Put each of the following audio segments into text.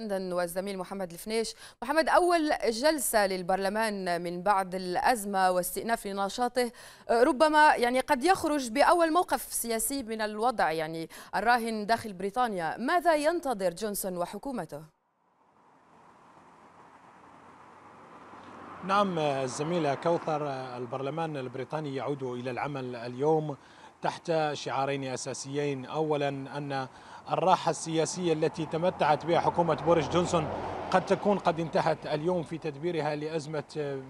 لندن والزميل محمد الفنيش محمد أول جلسة للبرلمان من بعد الأزمة واستئناف لنشاطه ربما يعني قد يخرج بأول موقف سياسي من الوضع يعني الراهن داخل بريطانيا ماذا ينتظر جونسون وحكومته؟ نعم الزميلة كوثر البرلمان البريطاني يعود إلى العمل اليوم تحت شعارين أساسيين أولا أن الراحة السياسية التي تمتعت بها حكومة بوريس جونسون قد تكون قد انتهت اليوم في تدبيرها لأزمة آه،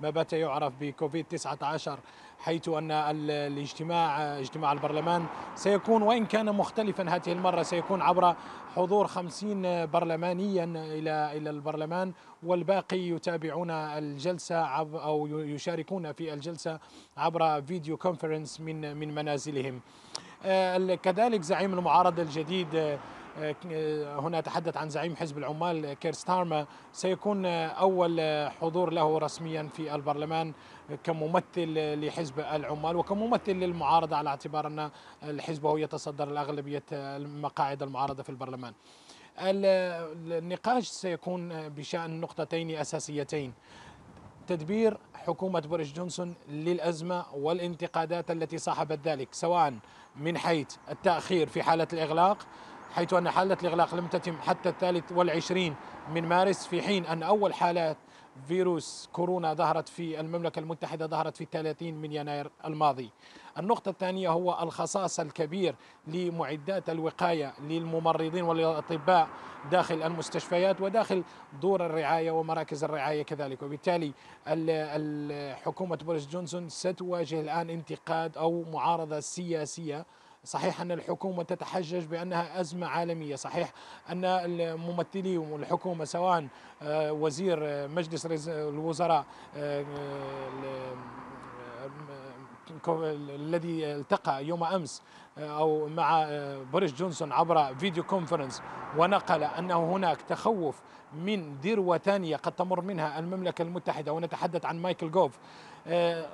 ما بات يعرف بكوفيد 19 حيث أن الاجتماع آه، اجتماع البرلمان سيكون وإن كان مختلفا هذه المرة سيكون عبر حضور 50 برلمانيا إلى إلى البرلمان والباقي يتابعون الجلسة أو يشاركون في الجلسة عبر فيديو كونفرنس من من منازلهم آه، كذلك زعيم المعارضة الجديد هنا تحدث عن زعيم حزب العمال كير ستارما سيكون أول حضور له رسميا في البرلمان كممثل لحزب العمال وكممثل للمعارضة على اعتبار أن الحزب هو يتصدر الأغلبية مقاعد المعارضة في البرلمان النقاش سيكون بشأن نقطتين أساسيتين تدبير حكومة بوريس جونسون للأزمة والانتقادات التي صاحبت ذلك سواء من حيث التأخير في حالة الإغلاق حيث أن حالة الإغلاق لم تتم حتى الثالث والعشرين من مارس في حين أن أول حالات فيروس كورونا ظهرت في المملكة المتحدة ظهرت في 30 من يناير الماضي النقطة الثانية هو الخصاص الكبير لمعدات الوقاية للممرضين والأطباء داخل المستشفيات وداخل دور الرعاية ومراكز الرعاية كذلك وبالتالي حكومة بوريس جونسون ستواجه الآن انتقاد أو معارضة سياسية صحيح أن الحكومة تتحجج بأنها أزمة عالمية صحيح أن ممثلي الحكومة سواء آه، وزير آه، مجلس الوزراء آه، الذي التقى يوم امس أو مع آه، بوريس جونسون عبر فيديو كونفرنس ونقل أنه هناك تخوف من ذروة ثانية قد تمر منها المملكة المتحدة ونتحدث عن مايكل جوف آه،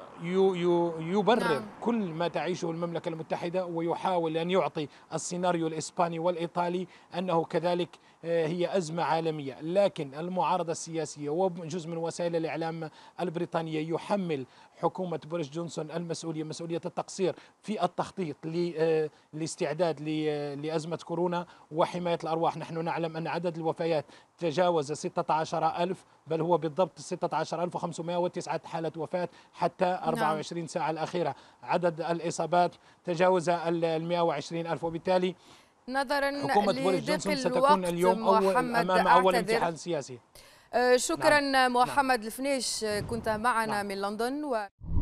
يبرر نعم. كل ما تعيشه المملكة المتحدة ويحاول أن يعطي السيناريو الإسباني والإيطالي أنه كذلك آه، هي أزمة عالمية لكن المعارضة السياسية وجزء من وسائل الإعلام البريطانية يحمل حكومة بوريس جونسون المسؤولية مسؤولية التقصير في التخطيط ل الاستعداد لأزمة كورونا وحماية الأرواح نحن نعلم أن عدد الوفيات تجاوز 16 ألف بل هو بالضبط 16509 حالة وفاة حتى 24 نعم. ساعة الأخيرة عدد الإصابات تجاوز ال 120 ألف وبالتالي نظرا حكومة بوريس جونسون ستكون اليوم أول أمام أول امتحان سياسي آه، شكرا نعم. نعم. محمد نعم. الفنيش آه، كنت معنا نعم. من لندن و...